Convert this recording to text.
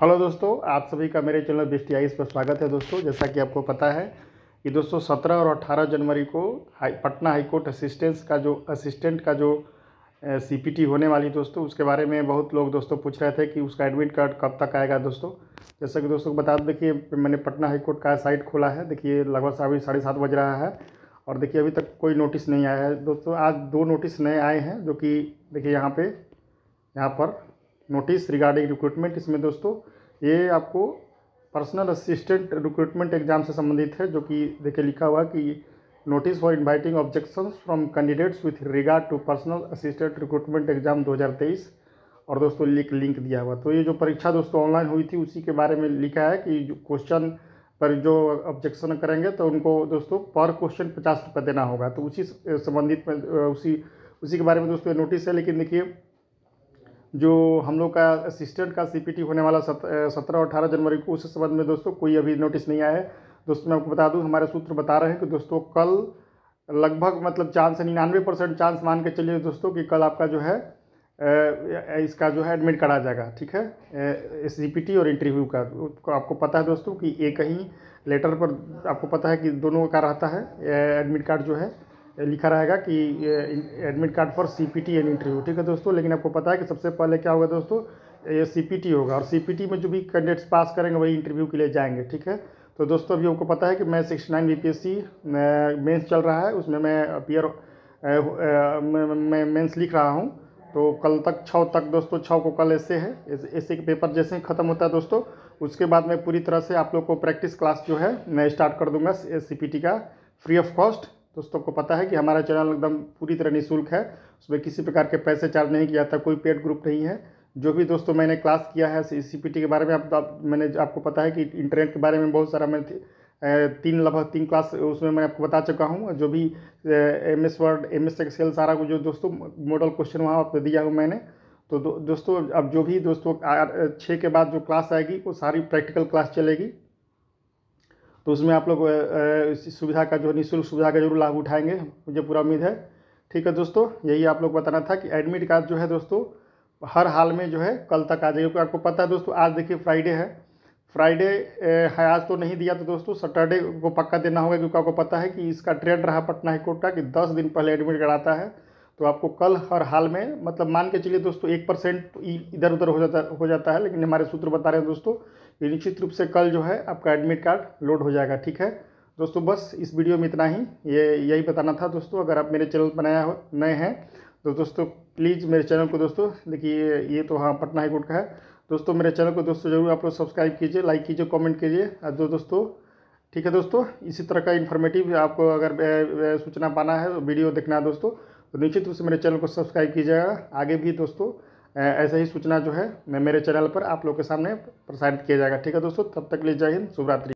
hello दोस्तों आप सभी का मेरे चैनल बिस्ट आई पर स्वागत है दोस्तों जैसा कि आपको पता है कि दोस्तों सत्रह और अट्ठारह जनवरी को हाई पटना हाईकोर्ट असिस्टेंस का जो असिस्टेंट का जो सीपीटी होने वाली दोस्तों उसके बारे में बहुत लोग दोस्तों पूछ रहे थे कि उसका एडमिट कार्ड कब तक आएगा दोस्तों जैसा कि दोस्तों को बता दें देखिए मैंने पटना हाईकोर्ट का साइट खोला है देखिए लगभग अभी साढ़े सात बज रहा है और देखिए अभी तक कोई नोटिस नहीं आया है दोस्तों आज दो नोटिस नए आए हैं जो कि देखिए यहाँ पर यहाँ पर नोटिस रिगार्डिंग रिक्रूटमेंट इसमें दोस्तों ये आपको पर्सनल असिस्टेंट रिक्रूटमेंट एग्जाम से संबंधित है जो कि देखिए लिखा हुआ कि notice for inviting objection from candidates with regard to personal assistant recruitment exam 2023 और दोस्तों लिंक लिंक दिया हुआ तो ये जो परीक्षा दोस्तों ऑनलाइन हुई थी उसी के बारे में लिखा है कि क्वेश्चन पर जो ऑब्जेक्शन करेंगे तो उनको दोस्तों पर क्वेश्चन पचास रुपये देना होगा तो उसी संबंधित में उसी उसी के बारे में दोस्तों नोटिस है लेकिन देखिए जो हम लोग का असिस्टेंट का सीपीटी होने वाला सत्रह और अठारह जनवरी को उस संबंध में दोस्तों कोई अभी नोटिस नहीं आया है दोस्तों मैं आपको बता दूं हमारे सूत्र बता रहे हैं कि दोस्तों कल लगभग मतलब चांस निन्यानवे परसेंट चांस मान के चलिए दोस्तों कि कल आपका जो है इसका जो है एडमिट करा जाएगा ठीक है एस और इंटरव्यू का आपको पता है दोस्तों कि एक ही लेटर पर आपको पता है कि दोनों का रहता है एडमिट कार्ड जो है लिखा रहेगा कि admit card for C P T and interview ठीक है दोस्तों लेकिन आपको पता है कि सबसे पहले क्या होगा दोस्तों ये सी पी टी होगा और सी पी टी में जो भी कैंडिडेट्स पास करेंगे वही इंटरव्यू के लिए जाएंगे ठीक है तो दोस्तों अभी आपको पता है कि मैं sixty nine B P S C mains चल रहा है उसमें मैं अपियर मैं मेन्स लिख रहा हूँ तो कल तक छः तक दोस्तों छः को कल ऐसे है ऐसे के पेपर जैसे ही ख़त्म होता है दोस्तों उसके बाद मैं पूरी तरह से आप लोग को प्रैक्टिस क्लास जो है मैं स्टार्ट कर दूंगा सी पी टी का फ्री ऑफ कॉस्ट दोस्तों को पता है कि हमारा चैनल एकदम पूरी तरह निःशुल्क है उसमें किसी प्रकार के पैसे चार्ज नहीं किया जाता कोई पेड ग्रुप नहीं है जो भी दोस्तों मैंने क्लास किया है सी के बारे में आप, आप मैंने आपको पता है कि इंटरनेट के बारे में बहुत सारा मैं तीन लगभग तीन क्लास उसमें मैं आपको बता चुका हूँ जो भी M S Word M S Excel सारा को जो दोस्तों मॉडल क्वेश्चन वहाँ आपको दिया हूँ मैंने तो दो, दोस्तों अब जो भी दोस्तों छः के बाद जो क्लास आएगी वो सारी प्रैक्टिकल क्लास चलेगी तो उसमें आप लोग इस सुविधा का जो निःशुल्क सुविधा का जरूर लाभ उठाएंगे मुझे पूरा उम्मीद है ठीक है दोस्तों यही आप लोग बताना था कि एडमिट कार्ड जो है दोस्तों हर हाल में जो है कल तक आ जाएगा क्योंकि आपको पता है दोस्तों आज देखिए फ्राइडे है फ्राइडे है आज तो नहीं दिया तो दोस्तों सैटरडे को पक्का देना होगा क्योंकि आपको पता है कि इसका ट्रेंड रहा पटना हाईकोर्ट का कि दस दिन पहले एडमिट कार्ड आता है तो आपको कल हर हाल में मतलब मान के चलिए दोस्तों एक परसेंट इधर उधर हो जाता हो जाता है लेकिन हमारे सूत्र बता रहे हैं दोस्तों ये निश्चित रूप से कल जो है आपका एडमिट कार्ड लोड हो जाएगा ठीक है दोस्तों बस इस वीडियो में इतना ही ये यही बताना था दोस्तों अगर आप मेरे चैनल पर नया हो नए हैं तो दोस्तों प्लीज़ मेरे चैनल को दोस्तों देखिए ये तो हाँ पटना हाईकोर्ट का है दोस्तों मेरे चैनल को दोस्तों ज़रूर आप लोग सब्सक्राइब कीजिए लाइक कीजिए कमेंट कीजिए जो दोस्तों ठीक है दोस्तों इसी तरह का इन्फॉर्मेटिव आपको अगर सूचना पाना है वीडियो तो देखना है दोस्तों तो निश्चित रूप से मेरे चैनल को सब्सक्राइब कीजिएगा आगे भी दोस्तों ऐसे ही सूचना जो है मैं मेरे चैनल पर आप लोग के सामने प्रसारित किया जाएगा ठीक है दोस्तों तब तक के लिए जय हिंद शुभरात्रि